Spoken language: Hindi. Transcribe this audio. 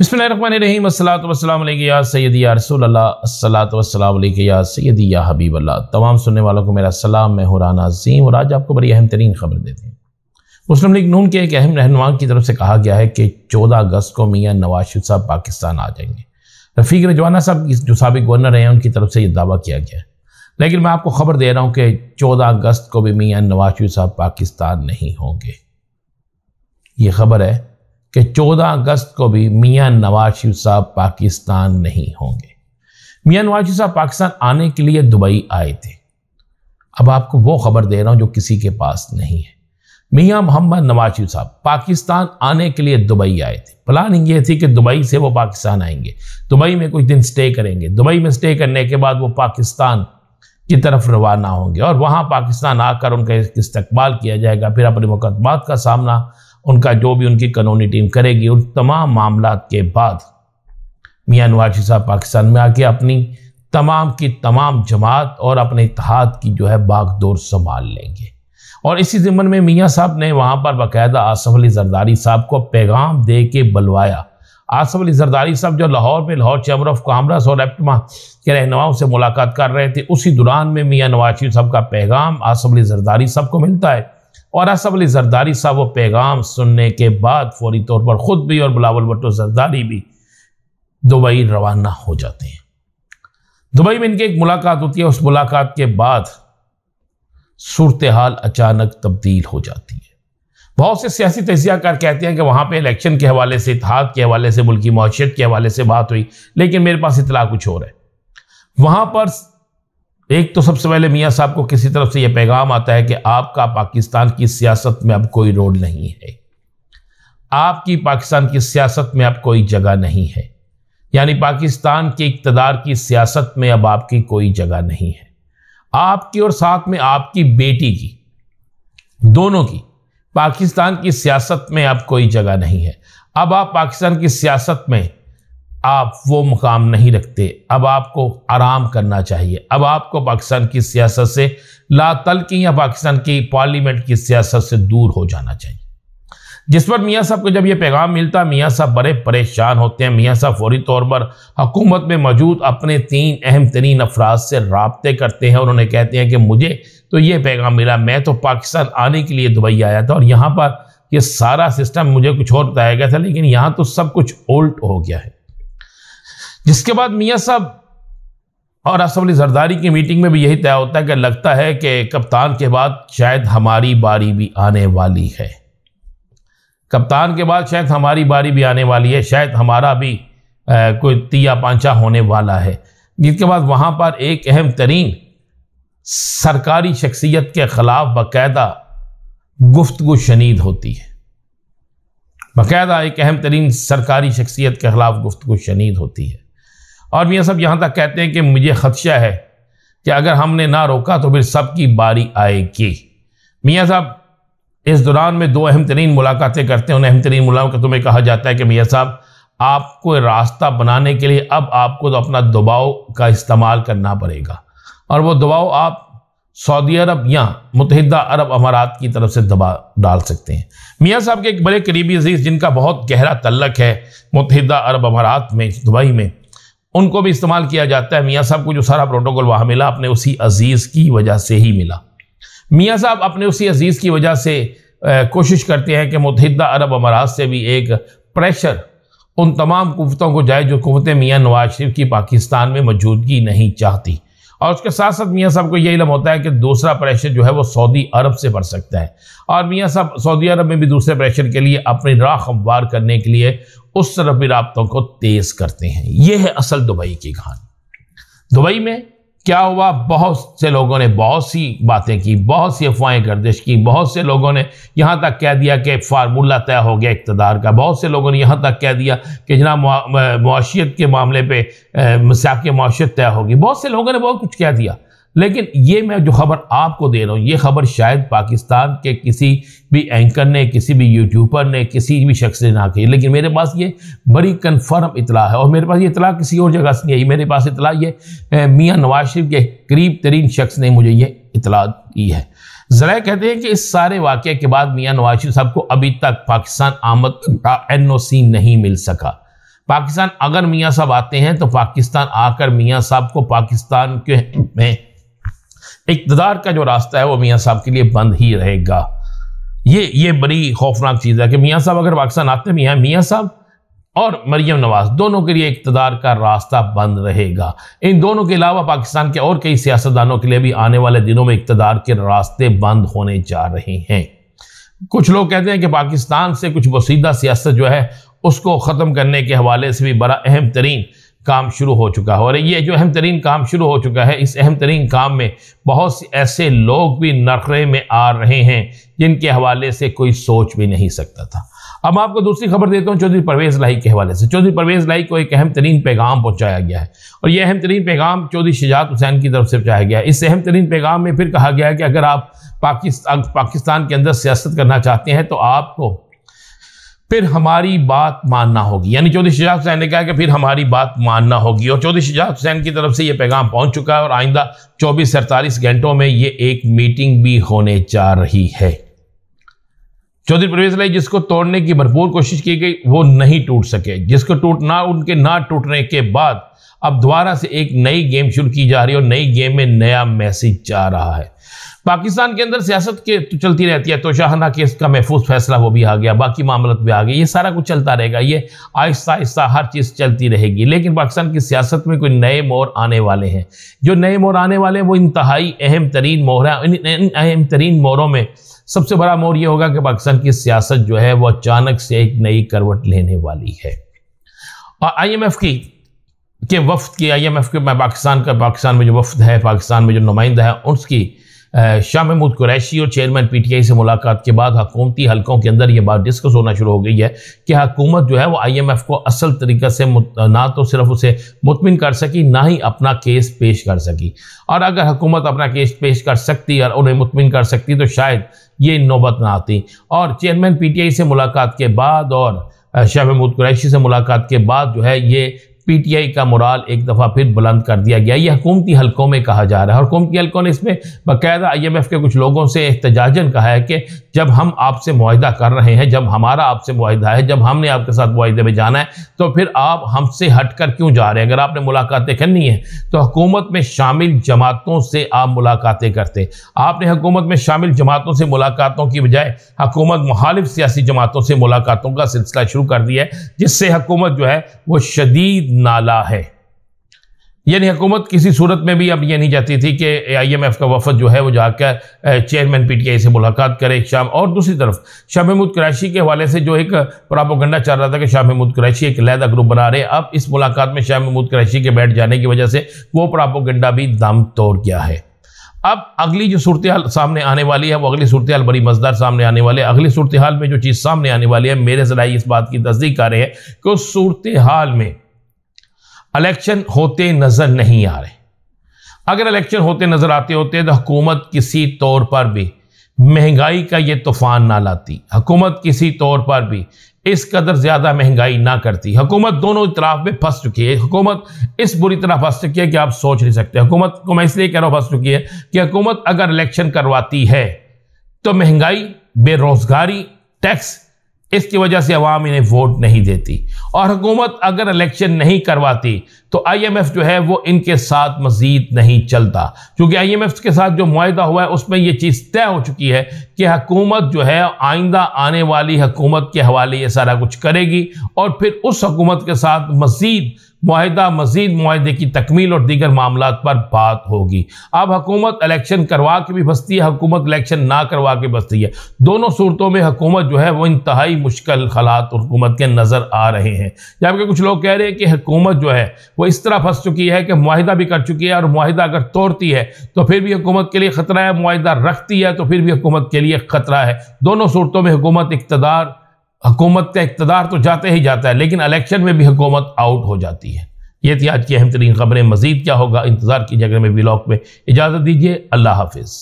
बसमीम असलातम या रसोल्ला असलातम या सैदी या हबीब अल्लाह तमाम सुनने वालों को मेरा सलाम मैं हुरान अजीम और आज आपको बड़ी अहम तरीन खबर देते हैं मुस्लिम लीग नून के एक अहम रहनुमा की तरफ से कहा गया है कि चौदह अगस्त को मियाँ नवाज शरीफ साहब पाकिस्तान आ जाएंगे रफ़ीक रजवाना साहब जो सबक गवर्नर हैं उनकी तरफ से ये दावा किया गया है लेकिन मैं आपको खबर दे रहा हूँ कि चौदह अगस्त को भी मियाँ नवाज शरीफ साहब पाकिस्तान नहीं होंगे ये खबर है कि 14 अगस्त को भी मियां नवाज शरीफ साहब पाकिस्तान नहीं होंगे मियां नवाज शरीफ साहब पाकिस्तान आने के लिए दुबई आए थे अब आपको वो खबर दे रहा हूँ जो किसी के पास नहीं है मियाँ मोहम्मद नवाज शरीफ साहब पाकिस्तान आने के लिए दुबई आए थे प्लानिंग ये थी कि दुबई से वो पाकिस्तान आएंगे दुबई में कुछ दिन स्टे करेंगे दुबई में स्टे करने के बाद वो पाकिस्तान की तरफ रवाना होंगे और वहाँ पाकिस्तान आकर उनका इस्तेकबाल किया जाएगा फिर अपने मुकदमात का सामना उनका जो भी उनकी कानूनी टीम करेगी उन तमाम मामला के बाद मियाँ नवाजी साहब पाकिस्तान में आके अपनी तमाम की तमाम जमात और अपने इतिहाद की जो है बागडोर संभाल लेंगे और इसी जिम्मन में मियाँ साहब ने वहाँ पर बाकायदा आसफ़ अली जरदारी साहब को पैगाम दे के बुलवाया आसफ़ अली जरदारी साहब जो लाहौर में लाहौर चैम्बर ऑफ कामर्स और एप्टमा के रहनुमाओं से मुलाकात कर रहे थे उसी दौरान में मियाँ नवाजी साहब का पैगाम आसफ़ अली जरदारी साहब को मिलता है और असफ अली जरदारी साहब वो पैगाम सुनने के बाद फौरी तौर पर ख़ुद भी और बिलावल भट्टो जरदारी भी दुबई रवाना हो जाते हैं दुबई में इनकी एक मुलाकात होती है उस मुलाकात के बाद सूरत हाल अचानक तब्दील हो जाती है बहुत से सियासी तजियाकार कहते हैं कि वहाँ पर इलेक्शन के हवाले से इतिहाद के हवाले से मुल्की मीशत के हवाले से बात हुई लेकिन मेरे पास इतला कुछ और है वहाँ पर एक तो सबसे पहले मियाँ साहब को किसी तरफ से यह पैगाम आता है कि आपका पाकिस्तान की सियासत में अब कोई रोल नहीं है आपकी पाकिस्तान की सियासत में अब कोई जगह नहीं है यानी पाकिस्तान के इकतदार की सियासत में अब आपकी कोई जगह नहीं है आपकी और साथ में आपकी बेटी की दोनों की पाकिस्तान की सियासत में अब कोई जगह नहीं है अब आप पाकिस्तान की सियासत में आप वो मुकाम नहीं रखते अब आपको आराम करना चाहिए अब आपको पाकिस्तान की सियासत से तल की या पाकिस्तान की पार्लियामेंट की सियासत से दूर हो जाना चाहिए जिस पर मियाँ साहब को जब ये पैगाम मिलता मियाँ साहब बड़े परेशान होते हैं मियाँ साहब फौरी तौर पर हकूमत में मौजूद अपने तीन अहम तरीन अफराज से रबते करते हैं उन्होंने कहते हैं कि मुझे तो ये पैगाम मिला मैं तो पाकिस्तान आने के लिए दुबई आया था और यहाँ पर ये सारा सिस्टम मुझे कुछ और बताया गया था लेकिन यहाँ तो सब कुछ ओल्ट हो गया है जिसके बाद मियाँ साहब और असफ अली जरदारी की मीटिंग में भी यही तय होता है कि लगता है कि कप्तान के बाद शायद हमारी बारी भी आने वाली है कप्तान के बाद शायद हमारी बारी भी आने वाली है शायद हमारा भी आ, कोई तिया पांचा होने वाला है जिसके बाद वहाँ पर एक अहम तरीन सरकारी शख्सियत के ख़िलाफ़ बाकायदा गुफ्तु शनीद होती है बाकायदा एक अहम तरीन सरकारी शख्सियत के ख़िलाफ़ गुफ्तु शनीद होती है और मियाँ साहब यहाँ तक कहते हैं कि मुझे ख़दशा है कि अगर हमने ना रोका तो फिर सबकी बारी आएगी मियाँ साहब इस दौरान में दो अहम तरीन मुलाकातें करते हैं उन अहम तरीन मुलाकातों में कहा जाता है कि मियाँ साहब आपको रास्ता बनाने के लिए अब आपको तो अपना दबाव का इस्तेमाल करना पड़ेगा और वह दबाव आप सऊदी अरब या मुतहदा अरब अमारात की तरफ से दबा डाल सकते हैं मियाँ साहब के एक बड़े करीबी अजीज़ जिनका बहुत गहरा तल्लक है मुतहदा अरब अमारात में दुबई में उनको भी इस्तेमाल किया जाता है मियाँ साहब को जो सारा प्रोटोकॉल वहाँ मिला अपने उसी अजीज़ की वजह से ही मिला मियाँ साहब अपने उसी अजीज़ की वजह से कोशिश करते हैं कि मुतहदा अरब अमारात से भी एक प्रेशर उन तमाम कुतों को जाए जो कुतें मियाँ नवाज शरीफ की पाकिस्तान में मौजूदगी नहीं चाहती और उसके साथ साथ मियाँ साहब को ये इलम होता है कि दूसरा प्रेशर जो है वो सऊदी अरब से बढ़ सकता है और मियाँ साहब सऊदी अरब में भी दूसरे प्रेशर के लिए अपनी राह हमवार करने के लिए उस तरफ भी रबतों को तेज़ करते हैं यह है असल दुबई की कहानी दुबई में क्या हुआ बहुत से लोगों ने बहुत सी बातें की बहुत सी अफवाहें गर्दिश की बहुत से लोगों ने यहाँ तक कह दिया कि फार्मूला तय हो गया इकतदार का बहुत से लोगों ने यहाँ तक कह दिया कि जनाब मुआशियत के मामले पर मसाक माशियत तय होगी बहुत से लोगों ने बहुत कुछ कह दिया लेकिन ये मैं जो खबर आपको दे रहा हूँ ये खबर शायद पाकिस्तान के किसी भी एंकर ने किसी भी यूट्यूबर ने किसी भी शख्स ने ना की लेकिन मेरे पास ये बड़ी कन्फर्म इतला है और मेरे पास ये इतला किसी और जगह से नहीं आई मेरे पास इतला ये मियाँ नवाज शरीफ के करीब तरीन शख्स ने मुझे ये इतला दी है जरा कहते हैं कि इस सारे वाक़े के बाद मियाँ नवाज शरीफ साहब को अभी तक पाकिस्तान आमद का एन ओ सी नहीं मिल सका पाकिस्तान अगर मियाँ साहब आते हैं तो पाकिस्तान आकर मियाँ साहब को पाकिस्तान के में इकतदार का जो रास्ता है वो मियाँ साहब के लिए बंद ही रहेगा ये ये बड़ी खौफनाक चीज़ है कि मियाँ साहब अगर पाकिस्तान आते भी हैं मियाँ साहब और मरीम नवाज दोनों के लिए इकतदार का रास्ता बंद रहेगा इन दोनों के अलावा पाकिस्तान के और कई सियासतदानों के लिए भी आने वाले दिनों में इकतदार के रास्ते बंद होने जा रहे हैं कुछ लोग कहते हैं कि पाकिस्तान से कुछ बसीदा सियासत जो है उसको ख़त्म करने के हवाले से भी बड़ा अहम तरीन काम शुरू हो चुका है और ये जो अहम तरीन काम शुरू हो चुका है इस अहम तरीन काम में बहुत से ऐसे लोग भी नखरे में आ रहे हैं जिनके हवाले से कोई सोच भी नहीं सकता था अब आपको दूसरी खबर देता हूँ चौधरी परवेज़ लाई के हवाले से चौधरी परवेज़ लाई को एक अहम तरीन पैगाम पहुँचाया गया है और यह अहम तरीन पैगाम चौधरी शिजात हुसैन की तरफ से पहुँचाया गया है इस अहम तरीन पैगाम में फिर कहा गया है कि अगर आप पाकिस्तान पाकिस्तान के अंदर सियासत करना चाहते हैं तो आपको फिर हमारी बात मानना होगी यानी चौधरी शिजाज हुसैन ने कहा कि फिर हमारी बात मानना होगी और चौधरी शिजाज हुसैन की तरफ से ये पैगाम पहुंच चुका है और आइंदा चौबीस अड़तालीस घंटों में ये एक मीटिंग भी होने जा रही है चौधरी प्रवेश लाई जिसको तोड़ने की भरपूर कोशिश की गई वो नहीं टूट सके जिसको टूटना उनके ना टूटने के बाद अब दोबारा से एक नई गेम शुरू की जा रही है और नई गेम में नया मैसेज जा रहा है पाकिस्तान के अंदर सियासत के तो चलती रहती है तो शाहना केस का महफूज फैसला वो भी आ गया बाकी मामलत भी आ गई ये सारा कुछ चलता रहेगा ये आहिस्ता आहिस्ता हर चीज़ चलती रहेगी लेकिन पाकिस्तान की सियासत में कोई नए मोर आने वाले हैं जो नए मोर आने वाले हैं वो इंतहाई अहम तरीन मोहर है इन अहम तरीन मोरों में सबसे बड़ा मोड़ यह होगा कि पाकिस्तान की सियासत जो है वह अचानक से एक नई करवट लेने वाली है और आईएमएफ की के वफद की आईएमएफ के मैं पाकिस्तान का पाकिस्तान में जो वफद है पाकिस्तान में जो नुमाइंदा है उसकी शाम महमूद कुरैशी और चेयरमैन पी टी आई से मुलाकात के बाद हकूमती हलकों के अंदर ये बात डिस्कस होना शुरू हो गई है कि हकूमत जो है वो एफ को असल तरीक़े से ना तो सिर्फ उसे मुतमिन कर सकी ना ही अपना केस पेश कर सकी और अगर हकूमत अपना केस पेश कर सकती और उन्हें मुतमिन कर सकती तो शायद ये नौबत ना आती और चेयरमैन पी टी आई से मुलाकात के बाद और शाह महमूद कुरैशी से मुलाकात के बाद जो है ये पीटीआई का मुराल एक दफ़ा फिर बुलंद कर दिया गया ये हकूमती हलकों में कहा जा रहा है और हकूमती हलकों ने इसमें बाकायदा आईएमएफ के कुछ लोगों से एहतजाजन कहा है कि जब हम आपसे माहिदा कर रहे हैं जब हमारा आपसे माहदा है जब हमने आपके साथ माहिदे में जाना है तो फिर आप हमसे हट कर क्यों जा रहे हैं अगर आपने मुलाकातें करनी है तो हकूमत में शामिल जमातों से आप मुलाकातें करते आपने हकूमत में शामिल जमातों से मुलाकातों की बजाय हकूमत मुखालिफ सियासी जमातों से मुलाकातों का सिलसिला शुरू कर दिया है जिससे हकूमत जो है वो शदीद नाला है यानी हुकूमत किसी सूरत में भी अब ये नहीं चाहती थी कि आई एम एफ़ का वफद जो है वो जाकर चेयरमैन पी टी आई से मुलाकात करे एक शाम और दूसरी तरफ शाह महमूद क्रैशी के हवाले से जो एक प्रापोगंडा चल रहा था कि शाह महमूद क्रैशी एक लहदा ग्रुप बना रहे अब इस मुलाकात में शाह महमूद क्रैशी के बैठ जाने की वजह से वो प्रापोगंडा भी दम तोड़ गया है अब अगली जो सूरत सामने आने वाली है वो अगली सूरत बड़ी मजदार सामने आने वाली है अगली सूरत में जो चीज़ सामने आने वाली है मेरे जरा इस बात की तस्दीक कर रहे हैं कि उस सूरत में इलेक्शन होते नज़र नहीं आ रहे अगर इलेक्शन होते नज़र आते होते तो हुकूमत किसी तौर पर भी महंगाई का ये तूफ़ान ना लाती हुकूमत किसी तौर पर भी इस कदर ज़्यादा महंगाई ना करती हुकूमत दोनों इतराफ़ में फंस चुकी है हुकूमत इस बुरी तरह फंस चुकी है कि आप सोच नहीं सकते हुकूमत को मैं इसलिए कह रहा हूँ फंस चुकी है कि हुकूमत अगर इलेक्शन करवाती है तो महंगाई बेरोज़गारी टैक्स इसकी वजह से अवाम इन्हें वोट नहीं देती और हुकूमत अगर इलेक्शन नहीं करवाती तो आईएमएफ जो है वो इनके साथ मजीद नहीं चलता क्योंकि आईएमएफ के साथ जो माहा हुआ है उसमें ये चीज़ तय हो चुकी है कि हकूमत जो है आइंदा आने वाली हकूमत के हवाले ये सारा कुछ करेगी और फिर उस हकूमत के साथ मज़ीद माहिदा मजीद माहे की तकमील और दीगर मामला पर बात होगी अब हकूमत इलेक्शन करवा के भी बसती है हकूमत इलेक्शन ना करवा के बसती है दोनों सूरतों में हुकूमत जो है वो इंतहाई मुश्किल हालात हुकूमत के नज़र आ रहे हैं जबकि कुछ लोग कह रहे हैं कि हुकूमत जो है वो इस तरह फंस चुकी है कि माहिदा भी कर चुकी है और माहिदा अगर तोड़ती है तो फिर भी हुकूमत के लिए ख़तरा है माहिदा रखती है तो फिर भी हकूमत के लिए लिए ख़तरा है दोनों सूरतों में हुकूमत इकतदार हुकूमत का इकतदार तो जाते ही जाता है लेकिन इलेक्शन में भी हुकूमत आउट हो जाती है ये थी आज की अहम तरीन खबरें मजीद क्या होगा इंतज़ार की जगह में ब्लॉग में इजाज़त दीजिए अल्लाह हाफिज़